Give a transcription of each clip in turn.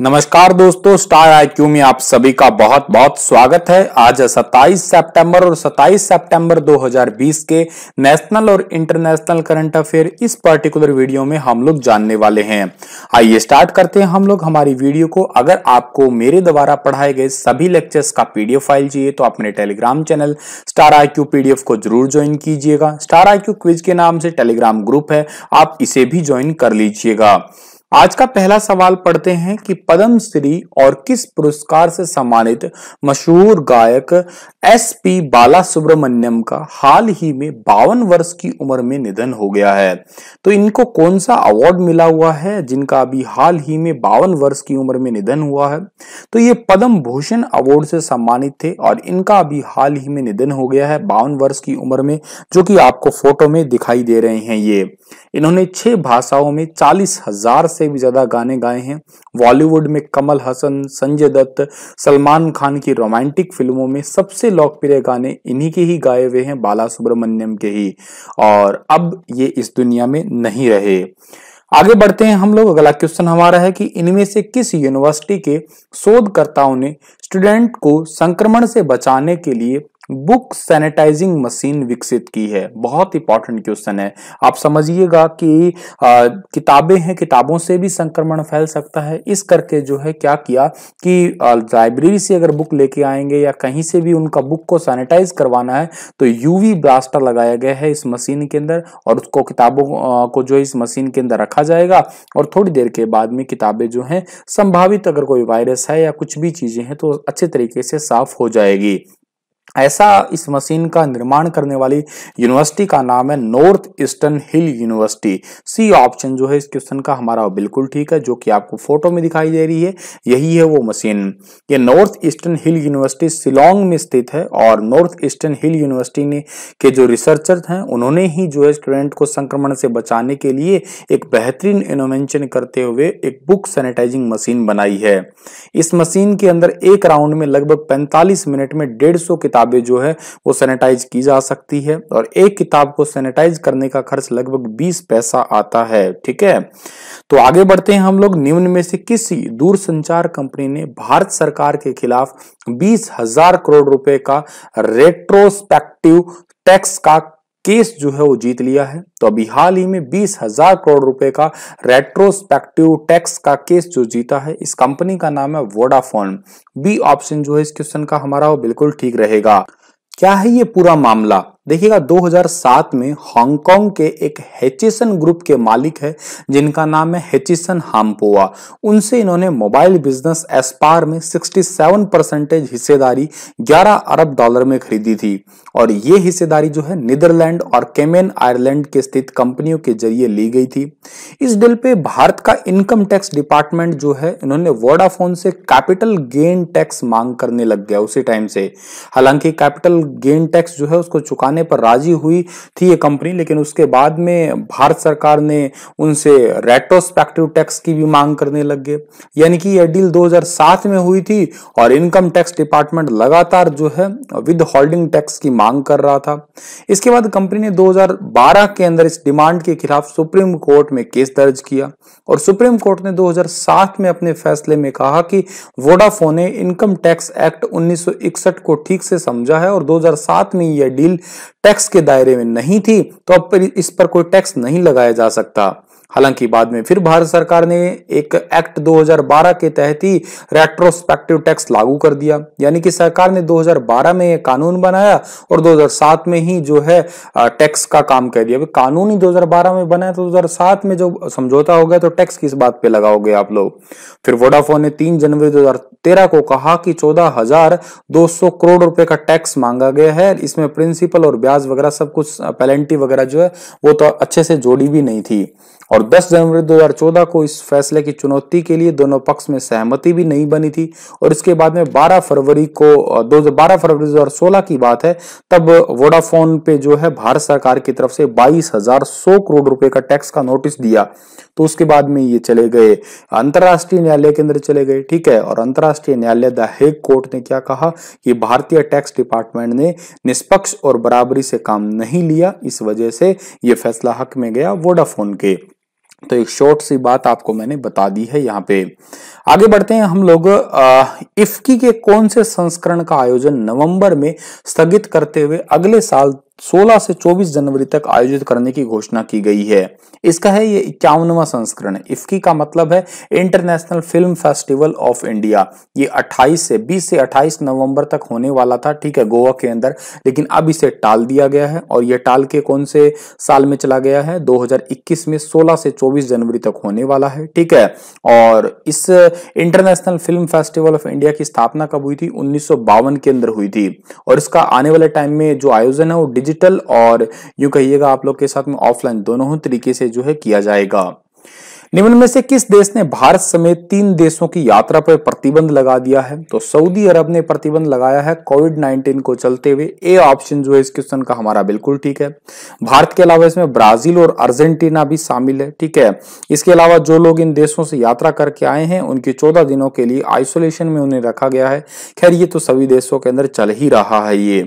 नमस्कार दोस्तों star IQ में आप सभी का बहुत बहुत स्वागत है आज 27 सितंबर और 27 सितंबर 2020 के नेशनल और इंटरनेशनल करंट अफेयर इस पर्टिकुलर वीडियो में हम लोग जानने वाले हैं आइए स्टार्ट करते हैं हम लोग हमारी वीडियो को अगर आपको मेरे द्वारा पढ़ाए गए सभी लेक्चर्स का पीडीएफ फाइल चाहिए तो आप मेरे Telegram channel star I PDF को जरूर ज्वाइन कीजिएगा स्टार आई क्विज के नाम से टेलीग्राम ग्रुप है आप इसे भी ज्वाइन कर लीजिएगा आज का पहला सवाल पढ़ते हैं कि पद्म श्री और किस पुरस्कार से सम्मानित मशहूर गायक एस पी बाला सुब्रमण्यम का हाल ही में बावन वर्ष की उम्र में निधन हो गया है तो इनको कौन सा अवार्ड मिला हुआ है जिनका अभी हाल ही में बावन वर्ष की उम्र में निधन हुआ है तो ये पद्म भूषण अवार्ड से सम्मानित थे और इनका अभी हाल ही में निधन हो गया है बावन वर्ष की उम्र में जो कि आपको फोटो में दिखाई दे रहे हैं ये इन्होंने छह भाषाओं में चालीस हजार से भी ज्यादा गाने गाए हैं बॉलीवुड में कमल हसन संजय दत्त सलमान खान की रोमांटिक फिल्मों में सबसे लोकप्रिय गाने इन्हीं के ही गाए हुए हैं बाला सुब्रमण्यम के ही और अब ये इस दुनिया में नहीं रहे आगे बढ़ते हैं हम लोग अगला क्वेश्चन हमारा है कि इनमें से किस यूनिवर्सिटी के शोधकर्ताओं ने स्टूडेंट को संक्रमण से बचाने के लिए बुक सैनिटाइजिंग मशीन विकसित की है बहुत इंपॉर्टेंट क्वेश्चन है आप समझिएगा कि किताबें हैं किताबों से भी संक्रमण फैल सकता है इस करके जो है क्या किया कि लाइब्रेरी से अगर बुक लेके आएंगे या कहीं से भी उनका बुक को सैनिटाइज करवाना है तो यूवी ब्लास्टर लगाया गया है इस मशीन के अंदर और उसको किताबों को जो है इस मशीन के अंदर रखा जाएगा और थोड़ी देर के बाद में किताबें जो है संभावित अगर कोई वायरस है या कुछ भी चीजें हैं तो अच्छे तरीके से साफ हो जाएगी ऐसा इस मशीन का निर्माण करने वाली यूनिवर्सिटी का नाम है North Eastern Hill University C option जो है इस क्वेश्चन का हमारा बिल्कुल ठीक है जो कि आपको फोटो में दिखाई दे रही है यही है वो मशीन ये North Eastern Hill University Shillong में स्थित है और नॉर्थ ईस्टर्न हिल यूनिवर्सिटी ने के जो रिसर्चर हैं उन्होंने ही जो है स्टूडेंट को संक्रमण से बचाने के लिए एक बेहतरीन इनोवेंशन करते हुए एक बुक सैनिटाइजिंग मशीन बनाई है इस मशीन के अंदर एक राउंड में लगभग पैंतालीस मिनट में डेढ़ किताब किताबें जो है वो सैनिटाइज की जा सकती है और एक किताब को सैनिटाइज करने का खर्च लगभग बीस पैसा आता है ठीक है तो आगे बढ़ते हैं हम लोग निम्न में से किसी दूर संचार कंपनी ने भारत सरकार के खिलाफ बीस हजार करोड़ रुपए का रेट्रोस्पेक्टिव टैक्स का केस जो है वो जीत लिया है तो अभी हाल ही में बीस हजार करोड़ रुपए का रेट्रोस्पेक्टिव टैक्स का केस जो जीता है इस कंपनी का नाम है वोडाफोन बी ऑप्शन जो है इस क्वेश्चन का हमारा वो बिल्कुल ठीक रहेगा क्या है ये पूरा मामला देखिएगा 2007 में हांगकांग के एक हेचिसन ग्रुप के मालिक है जिनका नाम है हेचिसन हाम्पोआ उनसे इन्होंने मोबाइल बिजनेस एस्पार में 67 परसेंटेज हिस्सेदारी 11 अरब डॉलर में खरीदी थी और ये हिस्सेदारी जो है नीदरलैंड और केमेन आयरलैंड के स्थित कंपनियों के जरिए ली गई थी इस डील पे भारत का इनकम टैक्स डिपार्टमेंट जो है इन्होंने वोडाफोन से कैपिटल गेन टैक्स मांग करने लग गया उसी टाइम से हालांकि कैपिटल गेन टैक्स जो है उसको चुकाने आने पर राजी हुई थी ये कंपनी लेकिन उसके बाद में भारत सरकार ने उनसे रेट्रोस्पेक्टिव टैक्स की भी मांग करने लग गए यानी कि यह डील 2007 में हुई थी और इनकम टैक्स डिपार्टमेंट लगातार जो है विद होल्डिंग टैक्स की मांग कर रहा था इसके बाद कंपनी ने दो के अंदर इस डिमांड के खिलाफ सुप्रीम कोर्ट में केस दर्ज किया और सुप्रीम कोर्ट ने 2007 में अपने फैसले में कहा कि वोडाफोन ने इनकम टैक्स एक्ट 1961 को ठीक से समझा है और 2007 में यह डील टैक्स के दायरे में नहीं थी तो अब इस पर कोई टैक्स नहीं लगाया जा सकता हालांकि बाद में फिर भारत सरकार ने एक एक्ट 2012 के तहत ही रेट्रोस्पेक्टिव टैक्स लागू कर दिया यानी कि सरकार ने 2012 में यह कानून बनाया और 2007 में ही जो है टैक्स का काम कर दिया कानून ही 2012 में बनाया तो 2007 में जो समझौता हो गया तो टैक्स किस बात पे लगाओगे आप लोग फिर वोडाफोन ने तीन जनवरी दो को कहा कि चौदह करोड़ रुपए का टैक्स मांगा गया है इसमें प्रिंसिपल और ब्याज वगैरह सब कुछ पेलेंटी वगैरह जो है वो तो अच्छे से जोड़ी भी नहीं थी और 10 जनवरी 2014 को इस फैसले की चुनौती के लिए दोनों पक्ष में सहमति भी नहीं बनी थी और इसके बाद में 12 फरवरी को दो बारह फरवरी 2016 की बात है तब वोडाफोन पे जो है भारत सरकार की तरफ से बाईस हजार सौ करोड़ रुपए का टैक्स का नोटिस दिया तो उसके बाद में ये चले गए अंतर्राष्ट्रीय न्यायालय के अंदर चले गए ठीक है और अंतर्राष्ट्रीय न्यायालय द हेग कोर्ट ने क्या कहा कि भारतीय टैक्स डिपार्टमेंट ने निष्पक्ष और बराबरी से काम नहीं लिया इस वजह से यह फैसला हक में गया वोडाफोन के तो एक शॉर्ट सी बात आपको मैंने बता दी है यहाँ पे आगे बढ़ते हैं हम लोग इफ्की के कौन से संस्करण का आयोजन नवंबर में स्थगित करते हुए अगले साल 16 से 24 जनवरी तक आयोजित करने की घोषणा की गई है इसका है ये इक्यावनवा संस्करण इफकी का मतलब है international film festival of India ये 28 से 20 से 28 नवंबर तक होने वाला था ठीक है गोवा के अंदर लेकिन अब इसे टाल दिया गया है और ये टाल के कौन से साल में चला गया है 2021 में 16 से 24 जनवरी तक होने वाला है ठीक है और इस international film festival of India की स्थापना कब हुई थी उन्नीस के अंदर हुई थी और इसका आने वाले टाइम में जो आयोजन है वो डिजिटल और यूं कहिएगा आप लोग के साथ में ऑफलाइन दोनों ही तरीके से जो है किया जाएगा निम्न में से किस देश ने भारत समेत तीन देशों की यात्रा पर प्रतिबंध लगा दिया है तो सऊदी अरब ने प्रतिबंध लगाया है कोविड 19 को चलते हुए ए ऑप्शन जो है इस क्वेश्चन का हमारा बिल्कुल ठीक है भारत के अलावा इसमें ब्राजील और अर्जेंटीना भी शामिल है ठीक है इसके अलावा जो लोग इन देशों से यात्रा करके आए हैं उनकी चौदह दिनों के लिए आइसोलेशन में उन्हें रखा गया है खैर ये तो सभी देशों के अंदर चल ही रहा है ये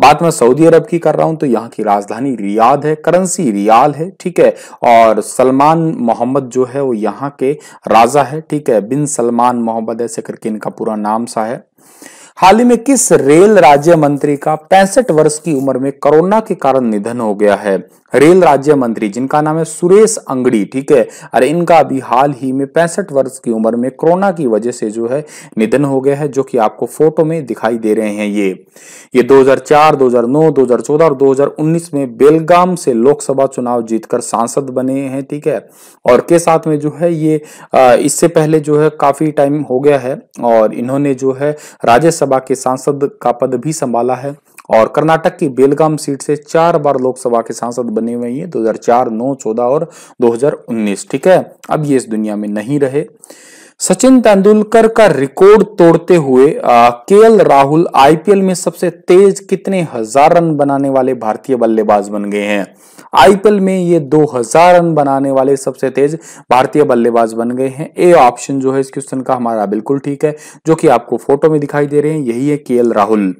बात मैं सऊदी अरब की कर रहा हूं तो यहाँ की राजधानी रियाद है करेंसी रियाल है ठीक है और सलमान मोहम्मद जो है वो यहाँ के राजा है ठीक है बिन सलमान मोहम्मद ऐसे करके इनका पूरा नाम सा है हाल ही में किस रेल राज्य मंत्री का पैंसठ वर्ष की उम्र में कोरोना के कारण निधन हो गया है रेल राज्य मंत्री जिनका नाम है सुरेश अंगड़ी ठीक है और इनका अभी हाल ही में पैंसठ वर्ष की उम्र में कोरोना की वजह से जो है निधन हो गया है जो कि आपको फोटो में दिखाई दे रहे हैं ये ये 2004, 2009, 2014 और 2019 में बेलगाम से लोकसभा चुनाव जीतकर सांसद बने हैं ठीक है और के साथ में जो है ये इससे पहले जो है काफी टाइम हो गया है और इन्होंने जो है राज्यसभा के सांसद का पद भी संभाला है और कर्नाटक की बेलगाम सीट से चार बार लोकसभा के सांसद बने हुए हैं 2004, 9, 14 और 2019 ठीक है अब ये इस दुनिया में नहीं रहे सचिन तेंदुलकर का रिकॉर्ड तोड़ते हुए के एल राहुल आईपीएल में सबसे तेज कितने हजार रन बनाने वाले भारतीय बल्लेबाज बन गए हैं आईपीएल में ये 2000 रन बनाने वाले सबसे तेज भारतीय बल्लेबाज बन गए हैं ए ऑप्शन जो है इस क्वेश्चन का हमारा बिल्कुल ठीक है जो कि आपको फोटो में दिखाई दे रहे हैं यही है के राहुल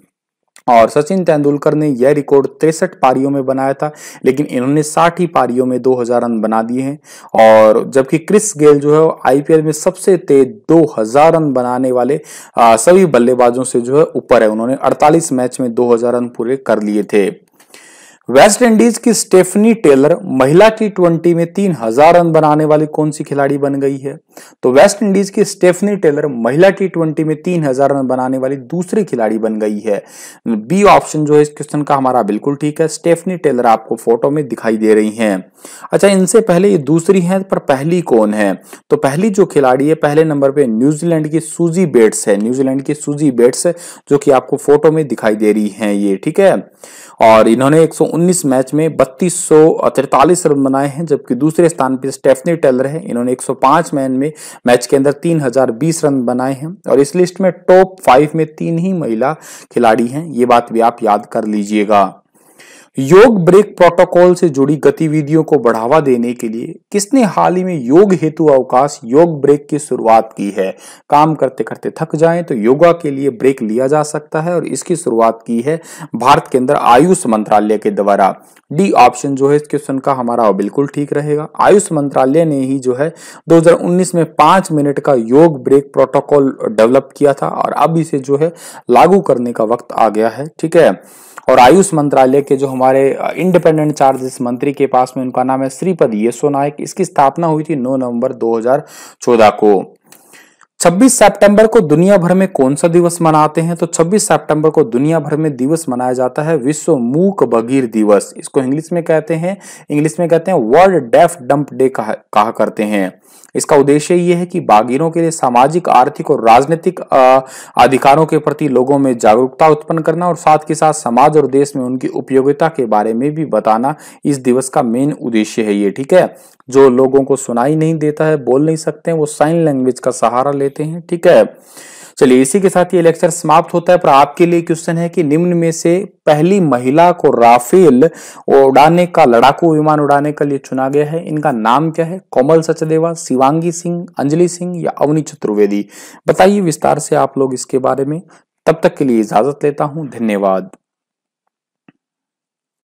और सचिन तेंदुलकर ने यह रिकॉर्ड तिरसठ पारियों में बनाया था लेकिन इन्होंने साठ ही पारियों में 2000 रन बना दिए हैं और जबकि क्रिस गेल जो है आईपीएल में सबसे तेज 2000 रन बनाने वाले आ, सभी बल्लेबाजों से जो है ऊपर है उन्होंने 48 मैच में 2000 रन पूरे कर लिए थे वेस्ट इंडीज की स्टेफनी टेलर महिला टी ट्वेंटी में तीन हजार रन बनाने वाली कौन सी खिलाड़ी बन गई है तो वेस्ट इंडीज की स्टेफनी टेलर महिला टी ट्वेंटी में तीन हजार रन बनाने वाली दूसरी खिलाड़ी बन गई है बी ऑप्शन जो है इस क्वेश्चन का हमारा बिल्कुल ठीक है स्टेफनी टेलर आपको फोटो में दिखाई दे रही है अच्छा इनसे पहले ये दूसरी है पर पहली कौन है तो पहली जो खिलाड़ी है पहले नंबर पे न्यूजीलैंड की सूजी बेट्स है न्यूजीलैंड की सूजी बेट्स जो कि आपको फोटो में दिखाई दे रही है ये ठीक है और इन्होंने एक 19 मैच में बत्तीस रन बनाए हैं जबकि दूसरे स्थान पर स्टेफनी टेलर है इन्होंने 105 मैन में मैच के अंदर 3020 रन बनाए हैं और इस लिस्ट में टॉप फाइव में तीन ही महिला खिलाड़ी हैं ये बात भी आप याद कर लीजिएगा योग ब्रेक प्रोटोकॉल से जुड़ी गतिविधियों को बढ़ावा देने के लिए किसने हाल ही में योग हेतु अवकाश योग ब्रेक की शुरुआत की है काम करते करते थक जाएं तो योगा के लिए ब्रेक लिया जा सकता है और इसकी शुरुआत की है भारत के अंदर आयुष मंत्रालय के द्वारा डी ऑप्शन जो है इस क्वेश्चन का हमारा बिल्कुल ठीक रहेगा आयुष मंत्रालय ने ही जो है 2019 में पांच मिनट का योग ब्रेक प्रोटोकॉल डेवलप किया था और अब इसे जो है लागू करने का वक्त आ गया है ठीक है और आयुष मंत्रालय के जो हमारे इंडिपेंडेंट चार्जेस मंत्री के पास में उनका नाम है श्रीपद येसो नायक इसकी स्थापना हुई थी 9 नवंबर 2014 को 26 सितंबर को दुनिया भर में कौन सा दिवस मनाते हैं तो 26 सितंबर को दुनिया भर में दिवस मनाया जाता है विश्व मूक बगीर दिवस इसको इंग्लिश में कहते हैं इंग्लिश में कहते हैं वर्ल्ड डेफ डंप डे कहा करते हैं इसका उद्देश्य ये है कि बागीरों के लिए सामाजिक आर्थिक और राजनीतिक अधिकारों के प्रति लोगों में जागरूकता उत्पन्न करना और साथ के साथ समाज और देश में उनकी उपयोगिता के बारे में भी बताना इस दिवस का मेन उद्देश्य है ये ठीक है जो लोगों को सुनाई नहीं देता है बोल नहीं सकते हैं वो साइन लैंग्वेज का सहारा लेते हैं ठीक है चलिए इसी के साथ ये लेक्चर समाप्त होता है पर आपके लिए क्वेश्चन है कि निम्न में से पहली महिला को राफेल उड़ाने का लड़ाकू विमान उड़ाने के लिए चुना गया है इनका नाम क्या है कोमल सचदेवा शिवांगी सिंह अंजलि सिंह या अवनी चतुर्वेदी बताइए विस्तार से आप लोग इसके बारे में तब तक के लिए इजाजत लेता हूं धन्यवाद